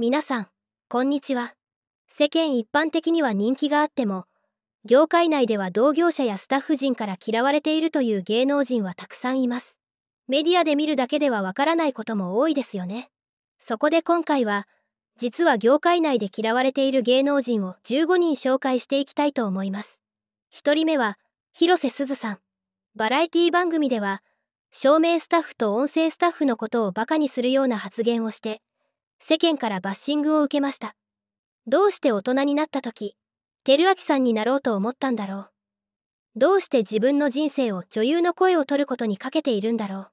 皆さん、こんにちは。世間一般的には人気があっても、業界内では同業者やスタッフ陣から嫌われているという芸能人はたくさんいます。メディアで見るだけではわからないことも多いですよね。そこで今回は、実は業界内で嫌われている芸能人を15人紹介していきたいと思います。1人目は、広瀬すずさん。バラエティ番組では、照明スタッフと音声スタッフのことをバカにするような発言をして、世間からバッシングを受けましたどうして大人になった時照明さんになろうと思ったんだろうどうして自分の人生を女優の声を取ることにかけているんだろ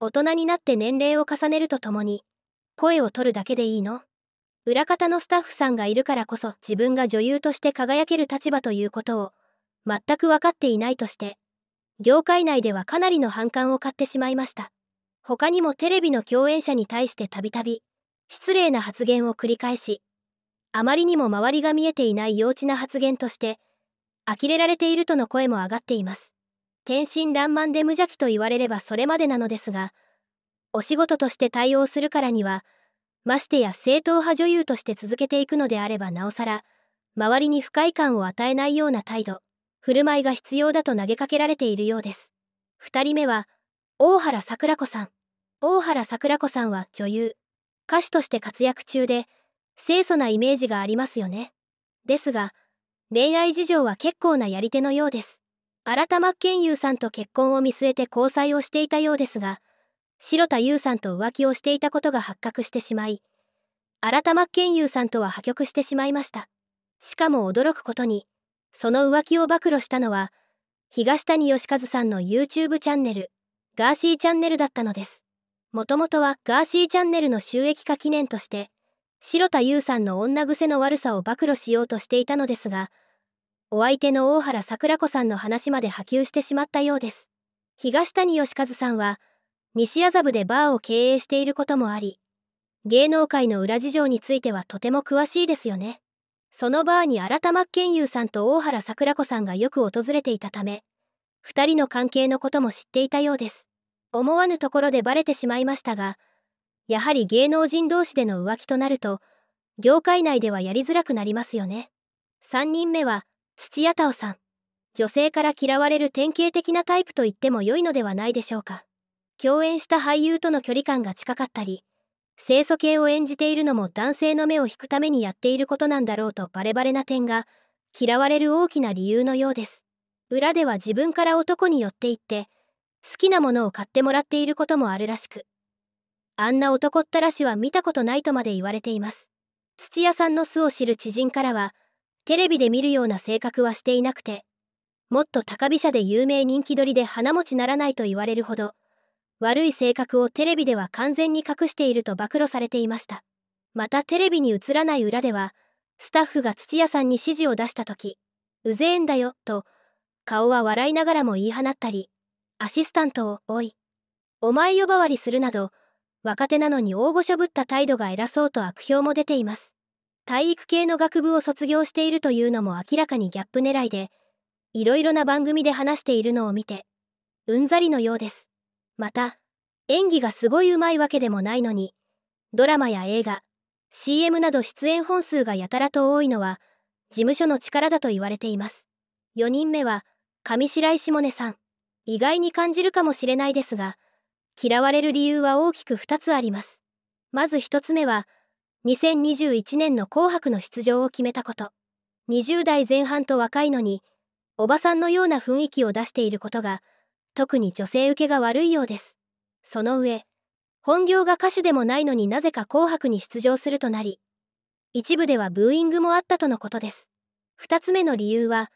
う大人になって年齢を重ねるとともに声を取るだけでいいの裏方のスタッフさんがいるからこそ自分が女優として輝ける立場ということを全く分かっていないとして業界内ではかなりの反感を買ってしまいました他にもテレビの共演者に対してたびたび失礼な発言を繰り返しあまりにも周りが見えていない幼稚な発言として呆れられているとの声も上がっています天真爛漫で無邪気と言われればそれまでなのですがお仕事として対応するからにはましてや正統派女優として続けていくのであればなおさら周りに不快感を与えないような態度振る舞いが必要だと投げかけられているようです2人目は大原桜子さん大原桜子さんは女優歌手として活躍中で清楚なイメージがありますよねですが恋愛事情は結構なやり手のようです新真剣佑さんと結婚を見据えて交際をしていたようですが白田優さんと浮気をしていたことが発覚してしまい新真剣佑さんとは破局してしまいましたしかも驚くことにその浮気を暴露したのは東谷義和さんの YouTube チャンネルガーシーチャンネルだったのですもともとはガーシーチャンネルの収益化記念として、白田優さんの女癖の悪さを暴露しようとしていたのですが、お相手の大原桜子さんの話まで波及してしまったようです。東谷義和さんは、西麻布でバーを経営していることもあり、芸能界の裏事情についてはとても詳しいですよね。そのバーに新玉健優さんと大原桜子さんがよく訪れていたため、2人の関係のことも知っていたようです。思わぬところでバレてしまいましたがやはり芸能人同士での浮気となると業界内ではやりづらくなりますよね3人目は土屋太鳳さん女性から嫌われる典型的なタイプと言っても良いのではないでしょうか共演した俳優との距離感が近かったり清楚系を演じているのも男性の目を引くためにやっていることなんだろうとバレバレな点が嫌われる大きな理由のようです裏では自分から男に寄っていって好きなものを買ってもらっていることもあるらしくあんな男ったらしは見たことないとまで言われています土屋さんの巣を知る知人からはテレビで見るような性格はしていなくてもっと高飛車で有名人気取りで花持ちならないと言われるほど悪い性格をテレビでは完全に隠していると暴露されていましたまたテレビに映らない裏ではスタッフが土屋さんに指示を出した時「うぜえんだよ」と顔は笑いながらも言い放ったりアシスタントを「おいお前呼ばわりする」など若手なのに大御所ぶった態度が偉そうと悪評も出ています体育系の学部を卒業しているというのも明らかにギャップ狙いでいろいろな番組で話しているのを見てうんざりのようですまた演技がすごい上手いわけでもないのにドラマや映画 CM など出演本数がやたらと多いのは事務所の力だと言われています4人目は上白石萌音さん意外に感じるかもしれないですが嫌われる理由は大きく2つありますまず1つ目は2021年の「紅白」の出場を決めたこと20代前半と若いのにおばさんのような雰囲気を出していることが特に女性受けが悪いようですその上本業が歌手でもないのになぜか「紅白」に出場するとなり一部ではブーイングもあったとのことです2つ目の理由は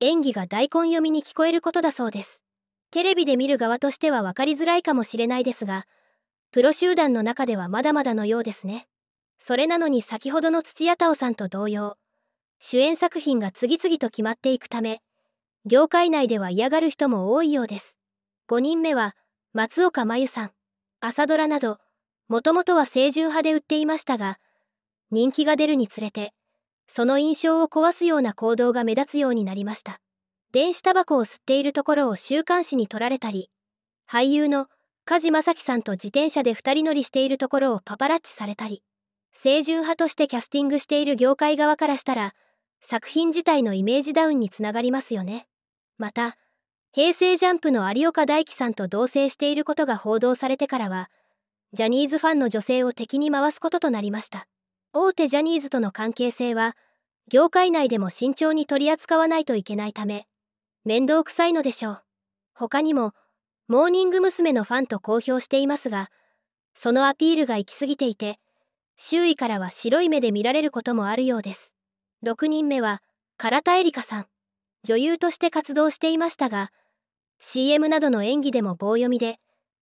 演技が大根読みに聞こえることだそうですテレビで見る側としては分かりづらいかもしれないですが、プロ集団の中ではまだまだのようですね。それなのに先ほどの土屋太鳳さんと同様、主演作品が次々と決まっていくため、業界内では嫌がる人も多いようです。5人目は、松岡真由さん、朝ドラなど、もともとは清純派で売っていましたが、人気が出るにつれて、その印象を壊すような行動が目立つようになりました。電子タバコを吸っているところを週刊誌に撮られたり、俳優の梶正樹さんと自転車で2人乗りしているところをパパラッチされたり、清純派としてキャスティングしている業界側からしたら、作品自体のイメージダウンにつながりますよね。また、平成ジャンプの有岡大樹さんと同棲していることが報道されてからは、ジャニーズファンの女性を敵に回すこととなりました。大手ジャニーズとの関係性は、業界内でも慎重に取り扱わないといけないため、面倒くさいのでしょう。他にも、モーニング娘。のファンと公表していますが、そのアピールが行き過ぎていて、周囲からは白い目で見られることもあるようです。6人目は、唐田絵梨香さん。女優として活動していましたが、CM などの演技でも棒読みで、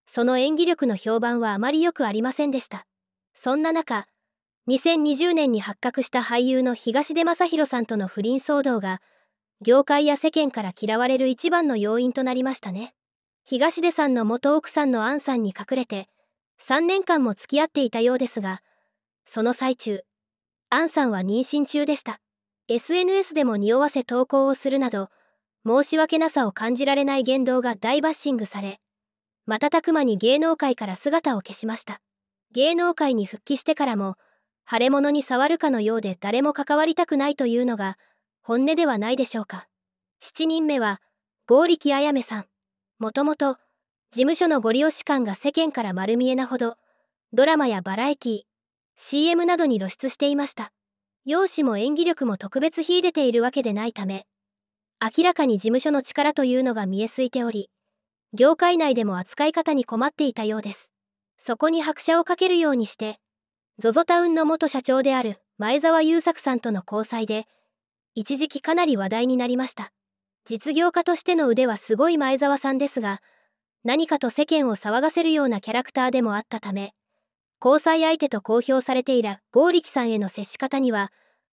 その演技力の評判はあまり良くありませんでした。そんな中、2020年に発覚した俳優の東出昌大さんとの不倫騒動が、業界や世間から嫌われる一番の要因となりましたね東出さんの元奥さんのアンさんに隠れて3年間も付き合っていたようですがその最中アンさんは妊娠中でした SNS でも匂わせ投稿をするなど申し訳なさを感じられない言動が大バッシングされ瞬く間に芸能界から姿を消しました芸能界に復帰してからも腫れ物に触るかのようで誰も関わりたくないというのが本音ではないでしょうか7人目は剛力あやめさんもともと事務所のご利用士感が世間から丸見えなほどドラマやバラエティー CM などに露出していました容姿も演技力も特別秀でているわけでないため明らかに事務所の力というのが見えすいており業界内でも扱い方に困っていたようですそこに拍車をかけるようにして ZOZO タウンの元社長である前澤友作さんとの交際で一時期かなり話題になりました実業家としての腕はすごい前澤さんですが何かと世間を騒がせるようなキャラクターでもあったため交際相手と公表されていら剛力さんへの接し方には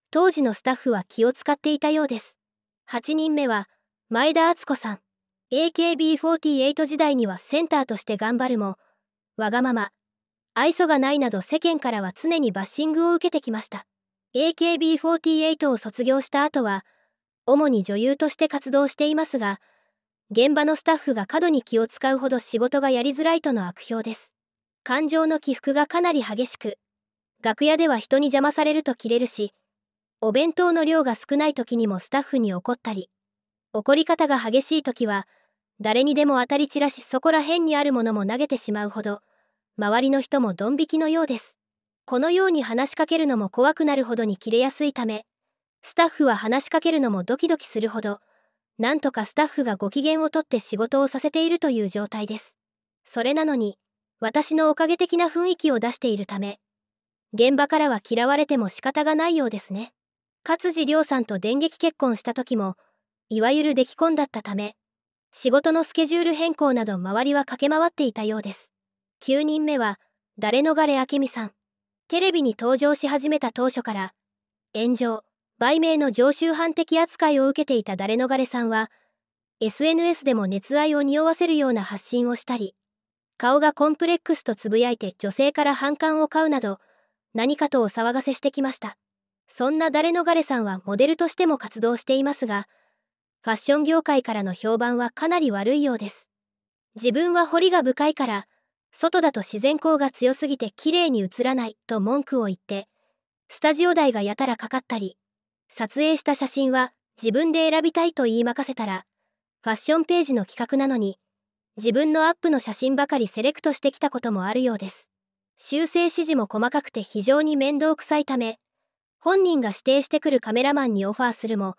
当時のスタッフは気を使っていたようです8人目は前田敦子さん AKB48 時代にはセンターとして頑張るもわがまま愛想がないなど世間からは常にバッシングを受けてきました AKB48 を卒業した後は、主に女優として活動していますが、現場のスタッフが過度に気を使うほど仕事がやりづらいとの悪評です。感情の起伏がかなり激しく、楽屋では人に邪魔されるとキレるし、お弁当の量が少ない時にもスタッフに怒ったり、怒り方が激しい時は、誰にでも当たり散らしそこら辺にあるものも投げてしまうほど、周りの人もドン引きのようです。このように話しかけるのも怖くなるほどに切れやすいため、スタッフは話しかけるのもドキドキするほど、なんとかスタッフがご機嫌をとって仕事をさせているという状態です。それなのに、私のおかげ的な雰囲気を出しているため、現場からは嫌われても仕方がないようですね。勝地亮さんと電撃結婚した時も、いわゆる出来婚だったため、仕事のスケジュール変更など周りは駆け回っていたようです。9人目は、誰のがれ明美さん。テレビに登場し始めた当初から炎上売名の常習犯的扱いを受けていた誰逃れさんは SNS でも熱愛を匂わせるような発信をしたり顔がコンプレックスとつぶやいて女性から反感を買うなど何かとお騒がせしてきましたそんな誰逃れさんはモデルとしても活動していますがファッション業界からの評判はかなり悪いようです自分は彫りが深いから外だと自然光が強すぎて綺麗に映らないと文句を言ってスタジオ代がやたらかかったり撮影した写真は自分で選びたいと言いかせたらファッションページの企画なのに自分のアップの写真ばかりセレクトしてきたこともあるようです修正指示も細かくて非常に面倒くさいため本人が指定してくるカメラマンにオファーするも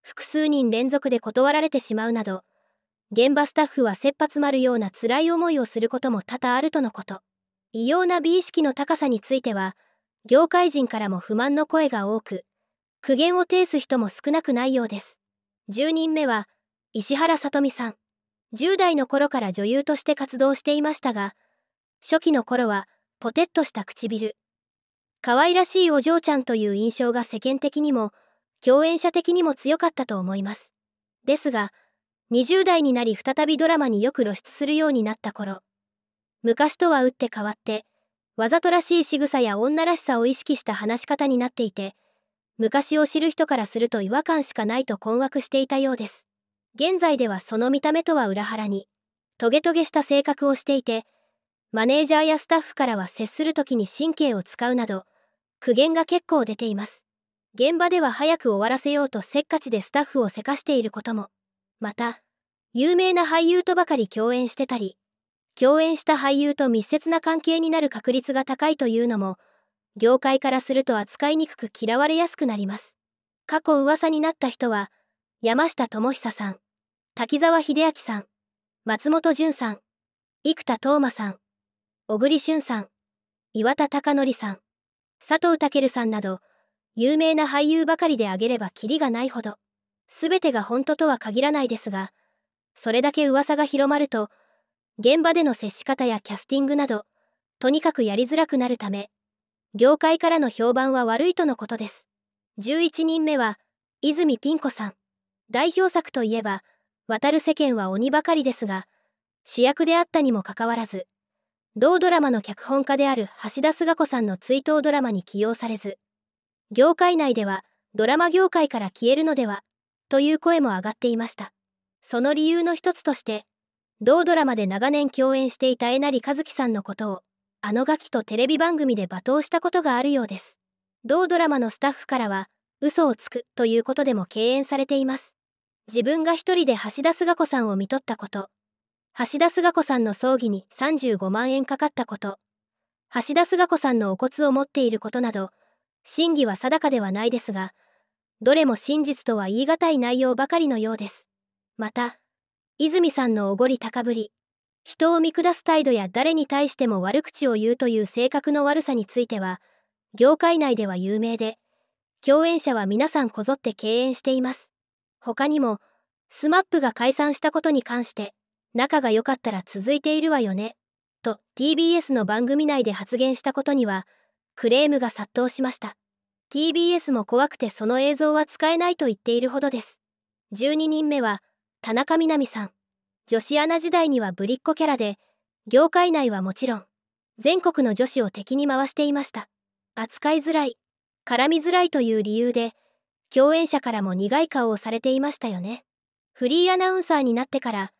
複数人連続で断られてしまうなど現場スタッフは切羽詰まるような辛い思いをすることも多々あるとのこと異様な美意識の高さについては業界人からも不満の声が多く苦言を呈す人も少なくないようです10人目は石原さとみさん10代の頃から女優として活動していましたが初期の頃はポテッとした唇可愛らしいお嬢ちゃんという印象が世間的にも共演者的にも強かったと思いますですが20代になり再びドラマによく露出するようになった頃昔とは打って変わってわざとらしい仕草や女らしさを意識した話し方になっていて昔を知る人からすると違和感しかないと困惑していたようです現在ではその見た目とは裏腹にトゲトゲした性格をしていてマネージャーやスタッフからは接する時に神経を使うなど苦言が結構出ています現場では早く終わらせようとせっかちでスタッフをせかしていることもまた、有名な俳優とばかり共演してたり、共演した俳優と密接な関係になる確率が高いというのも、業界からすると扱いにくく嫌われやすくなります。過去噂になった人は、山下智久さん、滝沢秀明さん、松本潤さん、生田斗真さん、小栗旬さん、岩田貴則さん、佐藤健さんなど、有名な俳優ばかりであげればキリがないほど。全てが本当とは限らないですが、それだけ噂が広まると、現場での接し方やキャスティングなど、とにかくやりづらくなるため、業界からの評判は悪いとのことです。11人目は、泉ピン子さん。代表作といえば、渡る世間は鬼ばかりですが、主役であったにもかかわらず、同ドラマの脚本家である橋田壽賀子さんの追悼ドラマに起用されず、業界内ではドラマ業界から消えるのではという声も上がっていましたその理由の一つとして同ドラマで長年共演していたえなりかずきさんのことをあのガキとテレビ番組で罵倒したことがあるようです同ドラマのスタッフからは嘘をつくということでも敬遠されています自分が一人で橋田壽賀子さんを見とったこと橋田壽賀子さんの葬儀に35万円かかったこと橋田壽賀子さんのお骨を持っていることなど真偽は定かではないですがどれも真実とは言い難い内容ばかりのようですまた泉さんのおごり高ぶり人を見下す態度や誰に対しても悪口を言うという性格の悪さについては業界内では有名で共演者は皆さんこぞって敬遠しています他にも SMAP が解散したことに関して仲が良かったら続いているわよねと TBS の番組内で発言したことにはクレームが殺到しました TBS も怖くてその映像は使えないと言っているほどです12人目は田中みな実さん女子アナ時代にはぶりっ子キャラで業界内はもちろん全国の女子を敵に回していました扱いづらい絡みづらいという理由で共演者からも苦い顔をされていましたよねフリーアナウンサーになってから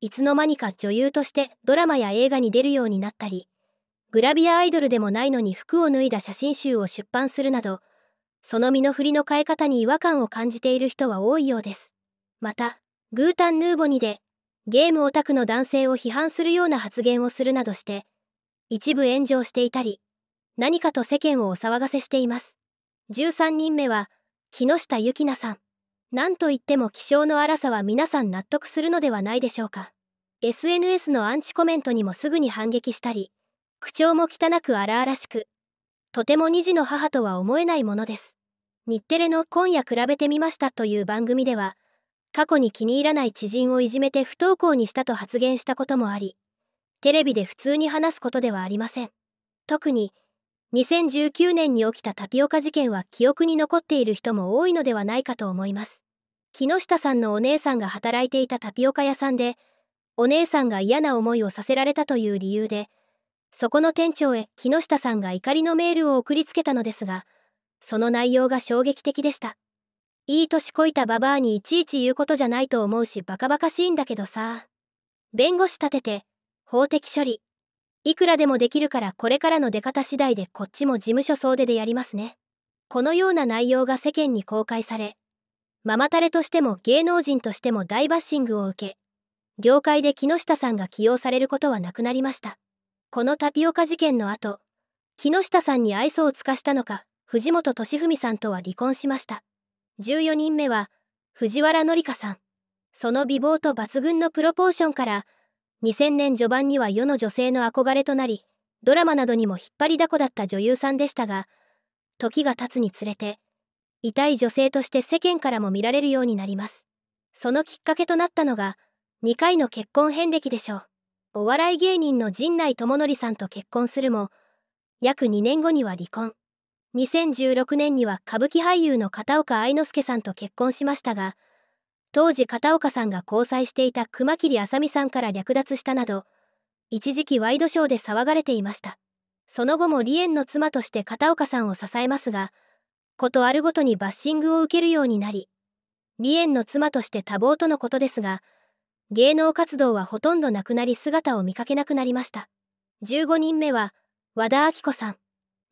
いつの間にか女優としてドラマや映画に出るようになったりグラビアアイドルでもないのに服を脱いだ写真集を出版するなどその身の振りの変え方に違和感を感じている人は多いようです。また、グータン・ヌーボニで、ゲームオタクの男性を批判するような発言をするなどして、一部炎上していたり、何かと世間をお騒がせしています。13人目は、木下ゆきなさん。なんといっても気性の荒さは皆さん納得するのではないでしょうか。SNS のアンチコメントにもすぐに反撃したり、口調も汚く荒々しく、とても二児の母とは思えないものです。日テレの今夜比べてみましたという番組では、過去に気に入らない知人をいじめて不登校にしたと発言したこともあり、テレビで普通に話すことではありません。特に、2019年に起きたタピオカ事件は記憶に残っている人も多いのではないかと思います。木下さんのお姉さんが働いていたタピオカ屋さんで、お姉さんが嫌な思いをさせられたという理由で、そこの店長へ木下さんが怒りのメールを送りつけたのですが、その内容が衝撃的でした。いい年こいたババアにいちいち言うことじゃないと思うしバカバカしいんだけどさ。弁護士立てて、法的処理。いくらでもできるからこれからの出方次第でこっちも事務所総出でやりますね。このような内容が世間に公開され、ママタレとしても芸能人としても大バッシングを受け、業界で木下さんが起用されることはなくなりました。このタピオカ事件の後、木下さんに愛想を尽かしたのか、藤本敏文さんとは離婚しました。14人目は、藤原紀香さん。その美貌と抜群のプロポーションから、2000年序盤には世の女性の憧れとなり、ドラマなどにも引っ張りだこだった女優さんでしたが、時が経つにつれて、痛い女性として世間からも見られるようになります。そのきっかけとなったのが、2回の結婚遍歴でしょう。お笑い芸人の陣内智則さんと結婚するも約2年後には離婚2016年には歌舞伎俳優の片岡愛之助さんと結婚しましたが当時片岡さんが交際していた熊切あさみさんから略奪したなど一時期ワイドショーで騒がれていましたその後も梨園の妻として片岡さんを支えますがことあるごとにバッシングを受けるようになり梨園の妻として多忙とのことですが芸能活動はほとんどなくなり姿を見かけなくなりました15人目は和田アキ子さん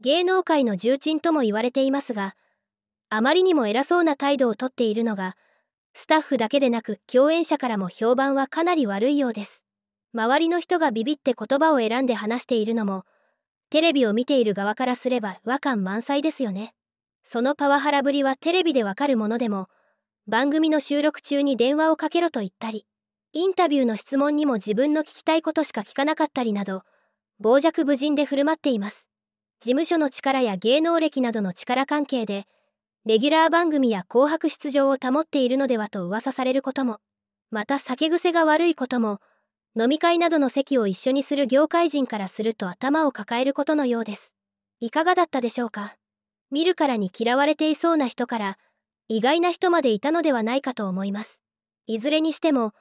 芸能界の重鎮とも言われていますがあまりにも偉そうな態度をとっているのがスタッフだけでなく共演者からも評判はかなり悪いようです周りの人がビビって言葉を選んで話しているのもテレビを見ている側からすれば和感満載ですよねそのパワハラぶりはテレビでわかるものでも番組の収録中に電話をかけろと言ったりインタビューの質問にも自分の聞きたいことしか聞かなかったりなど、傍若無人で振る舞っています。事務所の力や芸能歴などの力関係で、レギュラー番組や紅白出場を保っているのではと噂されることも、また酒癖が悪いことも、飲み会などの席を一緒にする業界人からすると頭を抱えることのようです。いかがだったでしょうか見るからに嫌われていそうな人から、意外な人までいたのではないかと思います。いずれにしても、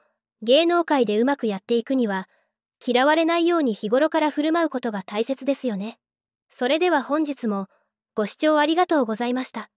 芸能界でうまくやっていくには、嫌われないように日頃から振る舞うことが大切ですよね。それでは本日もご視聴ありがとうございました。